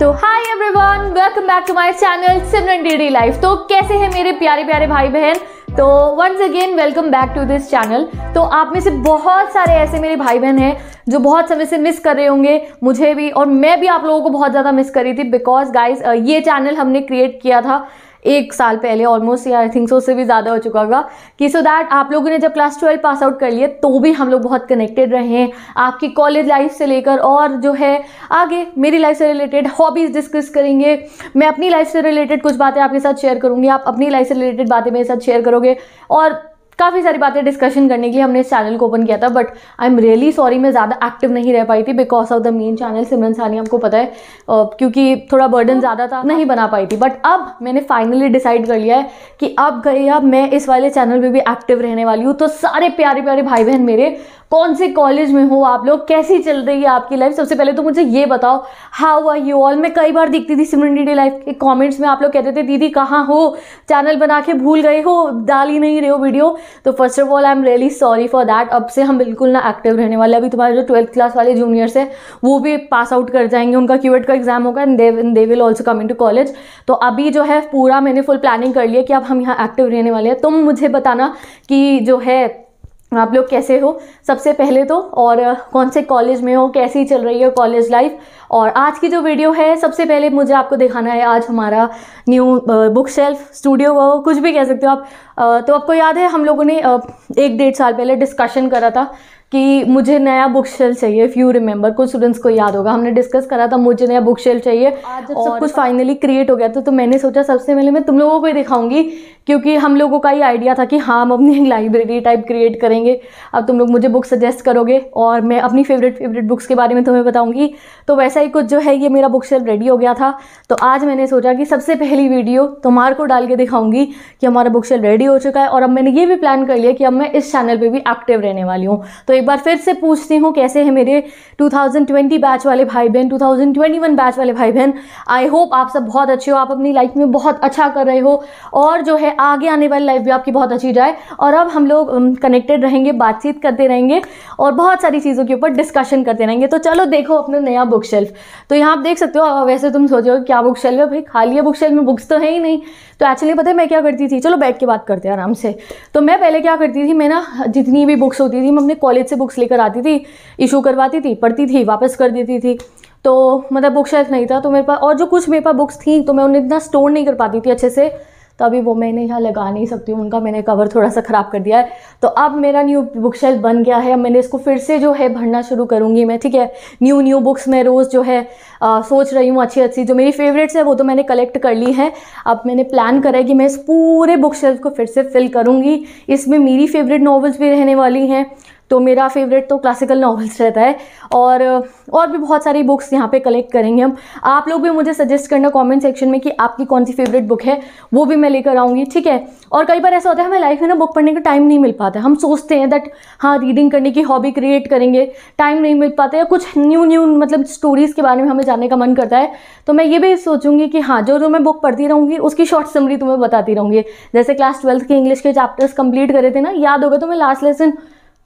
तो hi everyone welcome back to my channel Simran the life तो कैसे हैं मेरे प्यारे प्यारे भाई बहन तो once again welcome back to this channel तो आप में से बहुत सारे ऐसे मेरे भाई बहन हैं जो बहुत समय से मिस कर रहे होंगे मुझे भी और मैं भी आप लोगों को बहुत ज़्यादा मिस कर रही थी बिकॉज गाइज ये चैनल हमने क्रिएट किया था एक साल पहले ऑलमोस्ट या आई थिंक सो उससे भी ज़्यादा हो चुका होगा कि सो so दैट आप लोगों ने जब क्लास ट्वेल्व पास आउट कर लिए तो भी हम लोग बहुत कनेक्टेड रहे हैं आपकी कॉलेज लाइफ से लेकर और जो है आगे मेरी लाइफ से रिलेटेड हॉबीज़ डिस्कस करेंगे मैं अपनी लाइफ से रिलेटेड कुछ बातें आपके साथ शेयर करूँगी आप अपनी लाइफ से रिलेटेड बातें मेरे साथ शेयर करोगे और काफ़ी सारी बातें डिस्कशन करने के लिए हमने इस चैनल को ओपन किया था but I am really sorry मैं ज़्यादा एक्टिव नहीं रह पाई थी because of the main channel Simran Saini आपको पता है क्योंकि थोड़ा बर्डन ज़्यादा था नहीं बना पाई थी बट अब मैंने फाइनली डिसाइड कर लिया है कि अब गई अब मैं इस वाले चैनल पर भी एक्टिव रहने वाली हूँ तो सारे प्यारे प्यारे भाई बहन मेरे कौन से कॉलेज में हो आप लोग कैसी चल रही है आपकी लाइफ सबसे पहले तो मुझे ये बताओ हाउ आर यू ऑल मैं कई बार देखती थी सिमरन डी लाइफ के कमेंट्स में आप लोग कहते थे दीदी कहाँ हो चैनल बना के भूल गए हो डाल ही नहीं रहे हो वीडियो तो first of all I am really sorry for that अब से हम बिल्कुल ना एक्टिव रहने वाले अभी तुम्हारे जो ट्वेल्थ क्लास वाले जूनियर्स हैं वो भी पास आउट कर जाएंगे उनका क्यूएट का एग्जाम होगा and they will also come into college तो अभी जो है पूरा मैंने फुल प्लानिंग कर लिया कि अब हम यहाँ एक्टिव रहने वाले हैं तुम मुझे बताना कि जो है आप लोग कैसे हो सबसे पहले तो और कौन से कॉलेज में हो कैसी चल रही है कॉलेज लाइफ और आज की जो वीडियो है सबसे पहले मुझे आपको दिखाना है आज हमारा न्यू बुक शेल्फ स्टूडियो हो कुछ भी कह सकते हो आप तो आपको याद है हम लोगों ने एक डेढ़ साल पहले डिस्कशन करा था कि मुझे नया बुक शेल चाहिए इफ़ यू रिमेंबर कुछ स्टूडेंट्स को याद होगा हमने डिस्कस करा था मुझे नया बुक शेल चाहिए और सब कुछ फाइनली क्रिएट हो गया था तो मैंने सोचा सबसे पहले मैं तुम लोगों को ही दिखाऊंगी क्योंकि हम लोगों का ही आइडिया था कि हाँ हम अपनी लाइब्रेरी टाइप क्रिएट करेंगे अब तुम लोग मुझे बुक सजेस्ट करोगे और मैं अपनी फेवरेट फेवरेट बुक्स के बारे में तुम्हें बताऊँगी तो वैसा ही कुछ जो है ये मेरा बुक शेल रेडी हो गया था तो आज मैंने सोचा कि सबसे पहली वीडियो तुम्हार को डाल के दिखाऊंगी कि हमारा बुक शेल रेडी हो चुका है और अब मैंने ये भी प्लान कर लिया कि अब मैं इस चैनल पर भी एक्टिव रहने वाली हूँ तो एक बार फिर से पूछती हूँ कैसे हैं मेरे 2020 बैच वाले भाई बहन 2021 बैच वाले भाई बहन आई होप आप सब बहुत अच्छे हो आप अपनी लाइफ में बहुत अच्छा कर रहे हो और जो है आगे आने वाली लाइफ भी आपकी बहुत अच्छी जाए और अब हम लोग कनेक्टेड um, रहेंगे बातचीत करते रहेंगे और बहुत सारी चीज़ों के ऊपर डिस्कशन करते रहेंगे तो चलो देखो अपना नया बुक शेल्फ तो यहाँ आप देख सकते हो वैसे तुम सोचो क्या बुक शेल्फ है भाई खाली है बुक शेल्फ में बुक्स तो है ही नहीं तो एक्चुअली पता है मैं क्या करती थी चलो बैठ के बात करते हैं आराम से तो मैं पहले क्या करती थी मैं ना जितनी भी बुक्स होती थी मैं अपने कॉलेज से बुक्स लेकर आती थी इशू करवाती थी पढ़ती थी वापस कर देती थी तो मतलब बुक शेल्फ नहीं था तो मेरे पास और जो कुछ मेरे पास बुक्स थी तो मैं उन्हें इतना स्टोर नहीं कर पाती थी अच्छे से तो अभी वो मैंने यहाँ लगा नहीं सकती हूँ उनका मैंने कवर थोड़ा सा ख़राब कर दिया है तो अब मेरा न्यू बुक शेल्फ बन गया है अब मैंने इसको फिर से जो है भरना शुरू करूँगी मैं ठीक है न्यू न्यू बुक्स मैं रोज़ जो है आ, सोच रही हूँ अच्छी अच्छी जो मेरी फेवरेट्स है वो तो मैंने कलेक्ट कर ली है अब मैंने प्लान करा है कि मैं इस पूरे बुक शेल्फ को फिर से फिल करूँगी इसमें मेरी फेवरेट नॉवल्स भी रहने वाली हैं तो मेरा फेवरेट तो क्लासिकल नावल्स रहता है और और भी बहुत सारी बुक्स यहाँ पे कलेक्ट करेंगे हम आप लोग भी मुझे सजेस्ट करना कमेंट सेक्शन में कि आपकी कौन सी फेवरेट बुक है वो भी मैं लेकर आऊँगी ठीक है और कई बार ऐसा होता है हमें लाइफ में ना बुक पढ़ने का टाइम नहीं मिल पाता हम सोचते हैं दैट हाँ रीडिंग करने की हॉबी क्रिएट करेंगे टाइम नहीं मिल पाता या कुछ न्यू न्यू मतलब स्टोरीज़ के बारे में हमें जानने का मन करता है तो मैं ये भी सोचूंगी कि हाँ जो जो मैं बुक पढ़ती रहूँगी उसकी शॉर्ट समरी तुम्हें बताती रहूँगी जैसे क्लास ट्वेल्थ के इंग्लिश के चैप्टर्स कंप्लीट करे थे ना याद होगा तो मैं लास्ट लेसन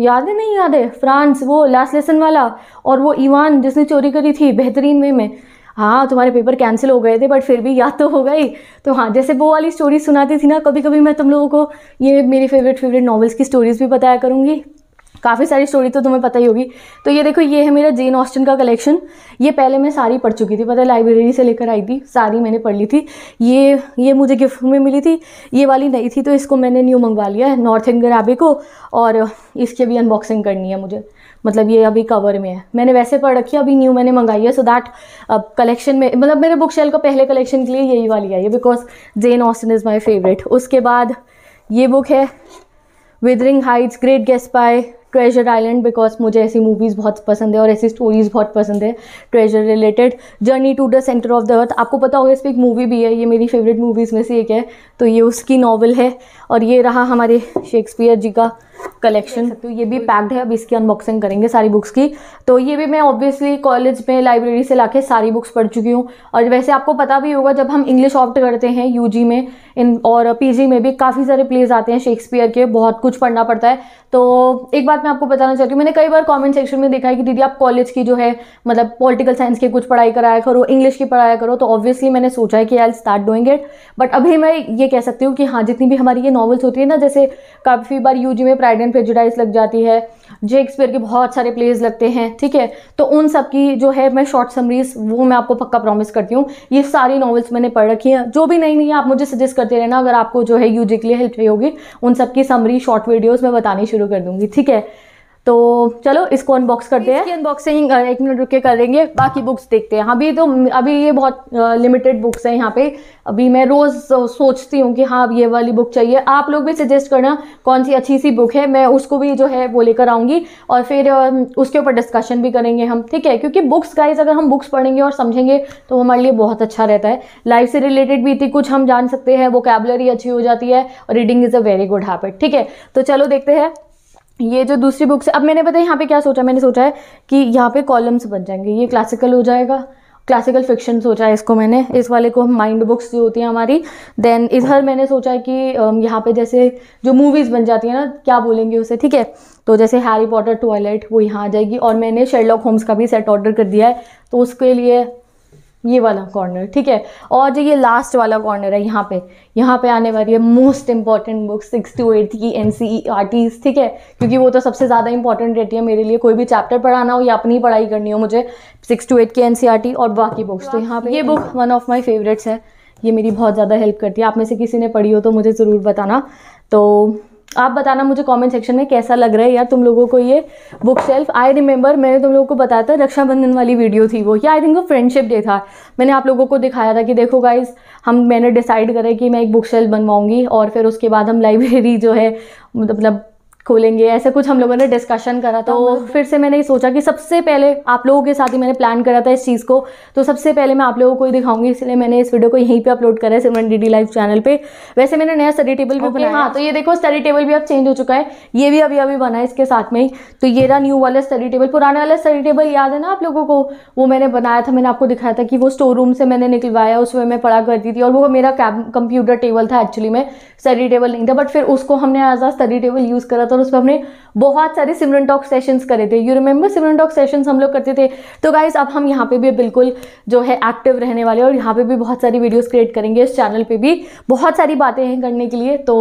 याद है नहीं याद है फ्रांस वो लास्ट लेसन वाला और वो ईवान जिसने चोरी करी थी बेहतरीन वे में हाँ तुम्हारे पेपर कैंसिल हो गए थे बट फिर भी याद तो हो गई तो हाँ जैसे वो वाली स्टोरी सुनाती थी ना कभी कभी मैं तुम लोगों को ये मेरी फेवरेट फेवरेट नॉवेल्स की स्टोरीज़ भी बताया करूँगी काफ़ी सारी स्टोरी तो तुम्हें पता ही होगी तो ये देखो ये है मेरा जेन ऑस्टिन का कलेक्शन ये पहले मैं सारी पढ़ चुकी थी पता है लाइब्रेरी से लेकर आई थी सारी मैंने पढ़ ली थी ये ये मुझे गिफ्ट में मिली थी ये वाली नई थी तो इसको मैंने न्यू मंगवा लिया है नॉर्थ एंगर आबे को और इसकी अभी अनबॉक्सिंग करनी है मुझे मतलब ये अभी कवर में है मैंने वैसे पढ़ रखी है अभी न्यू मैंने मंगाई है सो दैट अब कलेक्शन में मतलब मेरे बुक शेल का पहले कलेक्शन के लिए यही वाली आई है because Jane Austen is my favourite उसके बाद ये बुक है Wuthering Heights Great Gatsby Treasure Island because मुझे ऐसी मूवीज़ बहुत पसंद है और ऐसी स्टोरीज़ बहुत पसंद है treasure related journey to the centre of the earth आपको पता होगा इस पर एक मूवी भी है ये मेरी फेवरेट मूवीज़ में से एक है तो ये उसकी नॉवल है और ये रहा हमारे शेक्सपियर जी का कलेक्शन तो ये भी पैक्ड है अब इसकी अनबॉक्सिंग करेंगे सारी बुक्स की तो ये भी मैं ऑब्वियसली कॉलेज में लाइब्रेरी से लाके सारी बुक्स पढ़ चुकी हूँ और वैसे आपको पता भी होगा जब हम इंग्लिश ऑप्ट करते हैं यूजी में इन और पीजी में भी काफ़ी सारे प्लेज आते हैं शेक्सपियर के बहुत कुछ पढ़ना पड़ता है तो एक बात मैं आपको बताना चाहती हूँ मैंने कई बार कॉमेंट सेक्शन में देखा है कि दीदी आप कॉलेज की जो है मतलब पॉलिटिकल साइंस की कुछ पढ़ाई कराया करो इंग्लिश की पढ़ाया करो तो ऑब्वियसली मैंने सोचा है कि I start doing it but अभी मैं ये कह सकती हूँ कि हाँ जितनी भी हमारी ये नॉवल्स होती है ना जैसे काफ़ी बार यू में एंड प्रेजुडाइज लग जाती है जेक्सपियर के बहुत सारे प्लेज लगते हैं ठीक है तो उन सब की जो है मैं शॉर्ट समरीज वो मैं आपको पक्का प्रॉमिस करती हूँ ये सारी नॉवल्स मैंने पढ़ रखी हैं जो भी नई नई आप मुझे सजेस्ट करते रहना अगर आपको जो है यूजी के लिए हेल्प चाहिए होगी उन सब की समरी शॉर्ट वीडियोज़ मैं बतानी शुरू कर दूँगी ठीक है तो चलो इसको अनबॉक्स करते हैं अनबॉक्सिंग एक मिनट रुक के करेंगे बाकी बुक्स देखते हैं अभी तो अभी ये बहुत लिमिटेड बुक्स हैं यहाँ पे अभी मैं रोज़ सोचती हूँ कि हाँ अब ये वाली बुक चाहिए आप लोग भी सजेस्ट करना कौन सी अच्छी सी बुक है मैं उसको भी जो है वो लेकर आऊँगी और फिर उसके ऊपर डिस्कशन भी करेंगे हम ठीक है क्योंकि बुक्स गाइज अगर हम बुक्स पढ़ेंगे और समझेंगे तो हमारे लिए बहुत अच्छा रहता है लाइफ से रिलेटेड भी इतनी कुछ हम जान सकते हैं वो कैबलरी अच्छी हो जाती है और reading is a very good habit ठीक है तो चलो देखते हैं ये जो दूसरी बुक्स है अब मैंने पता है यहाँ पे क्या सोचा मैंने सोचा है कि यहाँ पे कॉलम्स बन जाएंगे ये क्लासिकल हो जाएगा क्लासिकल फिक्शन सोचा है इसको मैंने इस वाले को हम माइंड बुक्स जो होती हैं हमारी देन इधर मैंने सोचा है कि यहाँ पे जैसे जो मूवीज़ बन जाती है ना क्या बोलेंगे उसे ठीक है तो जैसे हैरी पॉटर टॉयलेट वो यहाँ आ जाएगी और मैंने शेरलॉक होम्स का भी सेट ऑर्डर कर दिया है तो उसके लिए ये वाला कॉर्नर ठीक है और जो ये लास्ट वाला कॉर्नर है यहाँ पे यहाँ पे आने वाली है most important book six to eighth की एन सी आर टीज ठीक है क्योंकि वो तो सबसे ज़्यादा इंपॉर्टेंट रहती है मेरे लिए कोई भी चैप्टर पढ़ाना हो या अपनी पढ़ाई करनी हो मुझे सिक्स टू एट की एन सी आर टी और बाकी बुक्स तो यहाँ पर ये book one of my favourites है ये मेरी बहुत ज़्यादा हेल्प करती है आप में से किसी ने पढ़ी हो तो मुझे ज़रूर बताना तो आप बताना मुझे कमेंट सेक्शन में कैसा लग रहा है यार तुम लोगों को ये बुक शेल्फ आई रिमेंबर मैंने तुम लोगों को बताया था रक्षाबंधन वाली वीडियो थी वो या आई थिंक वो फ्रेंडशिप डे था मैंने आप लोगों को दिखाया था कि देखो गाइज हम मैंने डिसाइड करें कि मैं एक बुक शेल्फ बनवाऊंगी और फिर उसके बाद हम लाइब्रेरी जो है मतलब खोलेंगे ऐसे कुछ हम लोगों ने डिस्कशन करा था तो-, तो फिर से मैंने ये सोचा कि सबसे पहले आप लोगों के साथ ही मैंने प्लान करा था इस चीज़ को तो सबसे पहले मैं आप लोगों को ही दिखाऊंगी इसलिए मैंने इस वीडियो को यहीं पे अपलोड करा है Simran the the live channel पे वैसे मैंने नया स्टडी टेबल भी बनाया हाँ तो ये देखो स्टडी टेबल भी अब चेंज हो चुका है ये भी अभी अभी बना है इसके साथ में ही तो ये रहा न्यू वाला स्टडी टेबल पुराने वाला स्टडी टेबल याद है ना आप लोगों को वो मैंने बनाया था मैंने आपको दिखाया था कि वो स्टोर रूम से मैंने निकलवाया उसमें मैं पढ़ा करती थी और वो मेरा कंप्यूटर टेबल था एक्चुअली में स्टडी टेबल नहीं था बट फिर उसको हमने as a study table use करा तो था और उसमें हमने बहुत सारे सिमरन टॉक सेशंस करे थे you remember Simran talk sessions हम लोग करते थे तो गाइज अब हम यहाँ पे भी बिल्कुल जो है एक्टिव रहने वाले और यहाँ पे भी बहुत सारी वीडियोस क्रिएट करेंगे इस चैनल पे भी बहुत सारी बातें हैं करने के लिए तो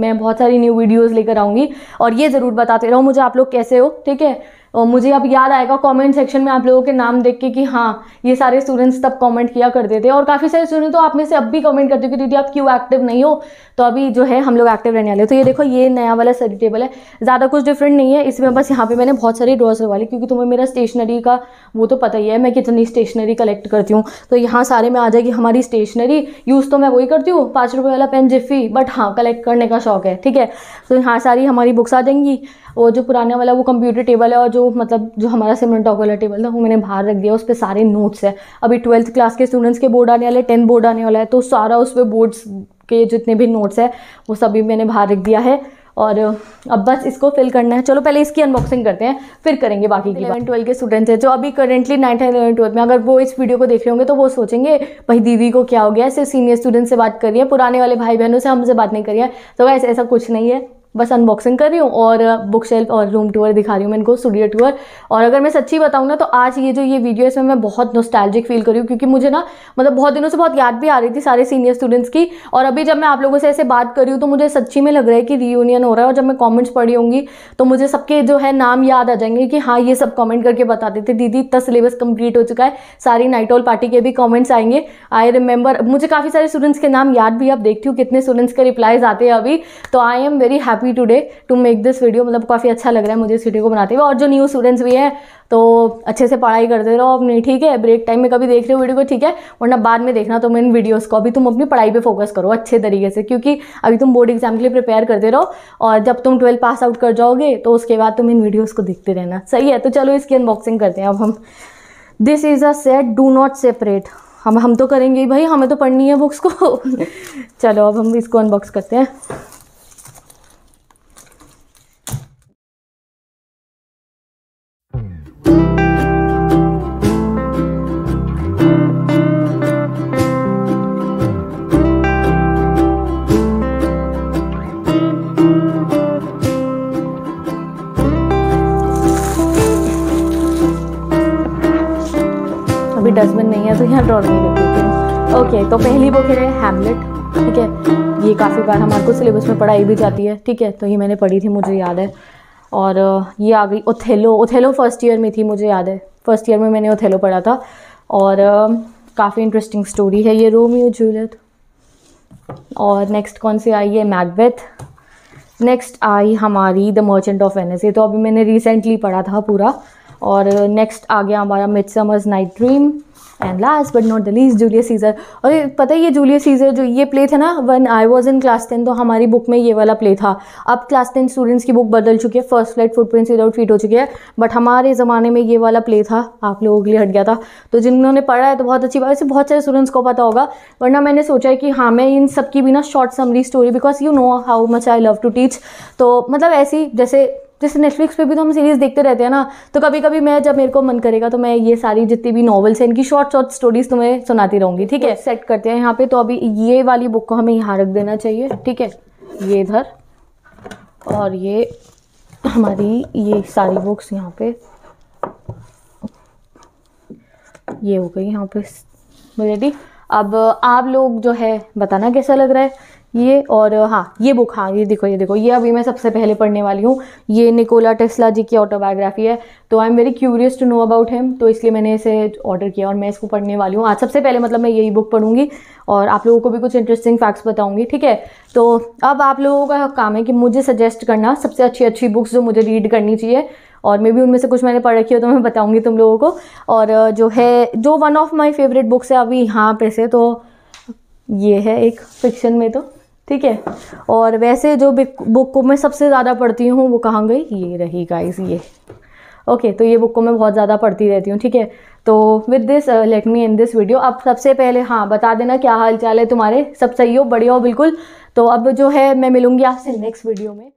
मैं बहुत सारी न्यू वीडियोज़ लेकर आऊँगी और ये ज़रूर बताते रहो मुझे आप लोग कैसे हो ठीक है और मुझे अब याद आएगा कमेंट सेक्शन में आप लोगों के नाम देख के कि हाँ ये सारे स्टूडेंट्स तब कमेंट किया करते थे और काफ़ी सारे स्टूडेंट तो आप में से अब भी कमेंट करते हो कि दीदी आप क्यों एक्टिव नहीं हो तो अभी जो है हम लोग एक्टिव रहने वाले तो ये देखो ये नया वाला स्टडी टेबल है ज़्यादा कुछ डिफरेंट नहीं है इसमें बस यहाँ पर मैंने बहुत सारी ड्रॉस करवा ली क्योंकि तुम्हें मेरा स्टेशनरी का वो तो पता ही है मैं कितनी स्टेशनरी कलेक्ट करती हूँ तो यहाँ सारे में आ जाएगी हमारी स्टेशनरी यूज़ तो मैं वही करती हूँ पाँच रुपये वाला पेन जिफ़ी बट हाँ कलेक्ट करने का शौक है ठीक है तो यहाँ सारी हमारी बुक्स आ जाएंगी और जो पुराने वाला वो कंप्यूटर टेबल है और जो मतलब जो हमारा सीमेंट टॉक वाला टेबल था वो मैंने बाहर रख दिया उस पर सारे नोट्स है अभी ट्वेल्थ क्लास के स्टूडेंट्स के बोर्ड आने वाले टेंथ बोर्ड आने वाला है तो सारा उस पर बोर्ड्स के जितने भी नोट्स है वो सभी मैंने बाहर रख दिया है और अब बस इसको फिल करना है चलो पहले इसकी अनबॉक्सिंग करते हैं फिर करेंगे बाकी की इलेवन ट्वेल्थ के स्टूडेंट्स हैं जो अभी currently ninth and eleven twelfth में अगर वो इस वीडियो को देख रहे होंगे तो वो सोचेंगे भाई दीदी को क्या हो गया ऐसे सीनियर स्टूडेंट से बात करिए पुराने वाले भाई बहनों से हमसे बात नहीं करिए तो वैसे ऐसा कुछ नहीं है बस अनबॉक्सिंग कर रही हूँ और बुक शेल्फ और रूम टूर दिखा रही हूँ मैं इनको स्टूडियो टूर और अगर मैं सच्ची बताऊँ ना तो आज ये जो ये वीडियो है इसमें मैं बहुत नोस्टैल्जिक फील कर रही हूँ क्योंकि मुझे ना मतलब बहुत दिनों से बहुत याद भी आ रही थी सारे सीनियर स्टूडेंट्स की और अभी जब मैं आप लोगों से ऐसे बात कर रही हूँ तो मुझे सच्ची में लग रहा है कि रीयूनियन हो रहा है और जब मैं कॉमेंट्स पढ़ी होंगी तो मुझे सबके जो है नाम याद आ जाएंगे कि हाँ ये सब कॉमेंट करके बताते थे दीदी इतना सिलेबस कम्प्लीट हो चुका है सारी नाइट ऑल पार्टी के भी कॉमेंट्स आएंगे आई रिमेंबर मुझे काफ़ी सारे स्टूडेंट्स के नाम याद भी आप देखती हूँ कितने स्टूडेंट्स के रिप्लाईज आते हैं अभी तो I am very happy happy today to make this video मतलब काफ़ी अच्छा लग रहा है मुझे इस वीडियो को बनाते हुए और जो न्यू स्टूडेंट्स भी हैं तो अच्छे से पढ़ाई करते रहो अपनी ठीक है ब्रेक टाइम में कभी देख रहे हो वीडियो को ठीक है वरना बाद में देखना तुम इन वीडियोज़ को अभी तुम अपनी पढ़ाई पर फोकस करो अच्छे तरीके से क्योंकि अभी तुम बोर्ड एग्जाम के लिए प्रिपेयर करते रहो और जब तुम ट्वेल्थ पास आउट कर जाओगे तो उसके बाद तुम इन वीडियोज़ को देखते रहना सही है तो चलो इसकी अनबॉक्सिंग करते हैं अब हम this is a set do not separate हम हम तो करेंगे भाई हमें तो पढ़नी है बुक्स को चलो अब हम इसको अनबॉक्स करते हैं डस्टबिन नहीं है तो यहाँ ड्रॉर नहीं देती ओके तो पहली बुक है हेमलेट ठीक है ये काफ़ी बार हमारे को सिलेबस में पढ़ाई भी जाती है ठीक है तो ये मैंने पढ़ी थी मुझे याद है और ये आ गई ओथेलो ओथेलो फर्स्ट ईयर में थी मुझे याद है फर्स्ट ईयर में मैंने ओथेलो पढ़ा था और काफ़ी इंटरेस्टिंग स्टोरी है ये रोमियो जूलियट और नेक्स्ट कौन सी आई है मैकबेथ नेक्स्ट आई हमारी द मर्चेंट ऑफ एनएस ये तो अभी मैंने रिसेंटली पढ़ा था पूरा और नेक्स्ट आ गया हमारा mid summer's night dream and last but not the least Julius Caesar और पता है ये जूलियस सीजर जो ये प्ले था ना one I was in class ten तो हमारी बुक में ये वाला प्ले था अब क्लास टेन स्टूडेंट्स की बुक बदल चुकी है First Flight Footprints Without Feet हो चुकी है बट हमारे ज़माने में ये वाला प्ले था आप लोगों के लिए हट गया था तो जिन्होंने पढ़ा है तो बहुत अच्छी बात वैसे बहुत सारे स्टूडेंट्स को पता होगा वरना मैंने सोचा है कि हाँ मैं इन सब की भी ना short summary story because you know how much I love to teach तो मतलब ऐसी जैसे जैसे नेटफ्लिक्स पे भी तो हम सीरीज़ देखते रहते हैं ना तो कभी कभी मैं जब मेरे को मन करेगा तो मैं ये सारी जितनी भी नॉवल्स हैं इनकी शॉर्ट शॉर्ट स्टोरीज तुम्हें सुनाती रहूँगी ठीक है सेट करते हैं यहाँ पे तो अभी ये वाली बुक को हमें यहाँ रख देना चाहिए ठीक है ये इधर और ये हमारी ये सारी बुक्स यहाँ पे ये हो गई यहाँ पे रेडी अब आप लोग जो है बताना कैसा लग रहा है ये और हाँ ये बुक हाँ ये देखो ये देखो ये अभी मैं सबसे पहले पढ़ने वाली हूँ ये निकोला टेस्ला जी की ऑटोबायोग्राफी है तो I am very curious to know about him तो इसलिए मैंने इसे ऑर्डर किया और मैं इसको पढ़ने वाली हूँ आज सबसे पहले मतलब मैं यही बुक पढ़ूंगी और आप लोगों को भी कुछ इंटरेस्टिंग फैक्ट्स बताऊंगी ठीक है तो अब आप लोगों का काम है कि मुझे सजेस्ट करना सबसे अच्छी अच्छी बुक्स जो मुझे रीड करनी चाहिए और मे भी उनमें से कुछ मैंने पढ़ रखी हो तो मैं बताऊँगी तुम लोगों को और जो है जो one of my favourite books है अभी यहाँ पे से तो ये है एक फिक्शन में तो ठीक है और वैसे जो बुक को मैं सबसे ज़्यादा पढ़ती हूँ वो कहाँ गई ये रही गाइस ये ओके okay, तो ये बुक को मैं बहुत ज़्यादा पढ़ती रहती हूँ ठीक है तो with this let me in this video अब सबसे पहले हाँ बता देना क्या हाल चाल है तुम्हारे सब सही हो बढ़िया हो बिल्कुल तो अब जो है मैं मिलूँगी आपसे नेक्स्ट वीडियो में